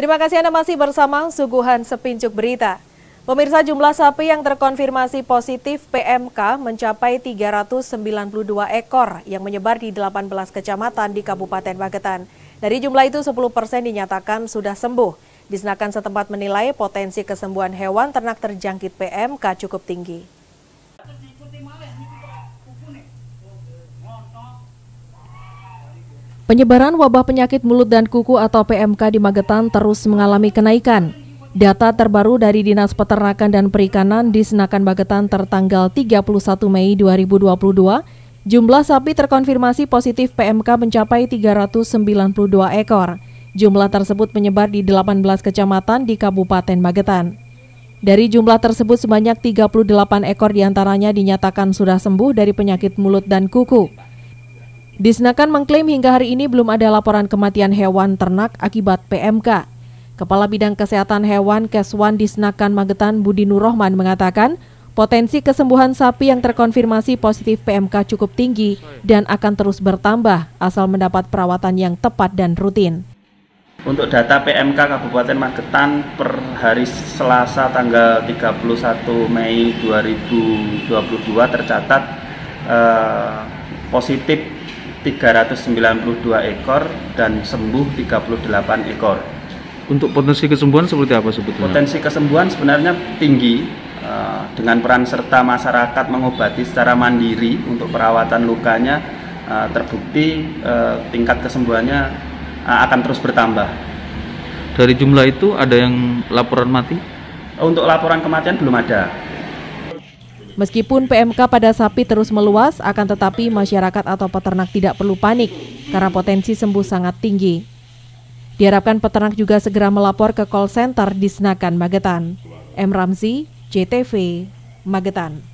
Terima kasih Anda masih bersama Suguhan Sepincuk Berita. Pemirsa jumlah sapi yang terkonfirmasi positif PMK mencapai 392 ekor yang menyebar di 18 kecamatan di Kabupaten Magetan. Dari jumlah itu 10 persen dinyatakan sudah sembuh. Disenakan, setempat menilai potensi kesembuhan hewan ternak terjangkit PMK cukup tinggi. Penyebaran wabah penyakit mulut dan kuku atau PMK di Magetan terus mengalami kenaikan. Data terbaru dari Dinas Peternakan dan Perikanan di Senakan Magetan tertanggal 31 Mei 2022, jumlah sapi terkonfirmasi positif PMK mencapai 392 ekor. Jumlah tersebut menyebar di 18 kecamatan di Kabupaten Magetan. Dari jumlah tersebut sebanyak 38 ekor diantaranya dinyatakan sudah sembuh dari penyakit mulut dan kuku. Disnakan mengklaim hingga hari ini belum ada laporan kematian hewan ternak akibat PMK. Kepala Bidang Kesehatan Hewan Keswan Disnakan Magetan Budi Nurrohman mengatakan, potensi kesembuhan sapi yang terkonfirmasi positif PMK cukup tinggi dan akan terus bertambah asal mendapat perawatan yang tepat dan rutin. Untuk data PMK Kabupaten Magetan per hari Selasa tanggal 31 Mei 2022 tercatat eh, positif 392 ekor dan sembuh 38 ekor. Untuk potensi kesembuhan seperti apa sebetulnya? Potensi kesembuhan sebenarnya tinggi eh, dengan peran serta masyarakat mengobati secara mandiri untuk perawatan lukanya eh, terbukti eh, tingkat kesembuhannya akan terus bertambah. Dari jumlah itu ada yang laporan mati? Untuk laporan kematian belum ada. Meskipun PMK pada sapi terus meluas, akan tetapi masyarakat atau peternak tidak perlu panik karena potensi sembuh sangat tinggi. Diharapkan peternak juga segera melapor ke call center di Senakan, Magetan. M. Ramzi, JTV, Magetan.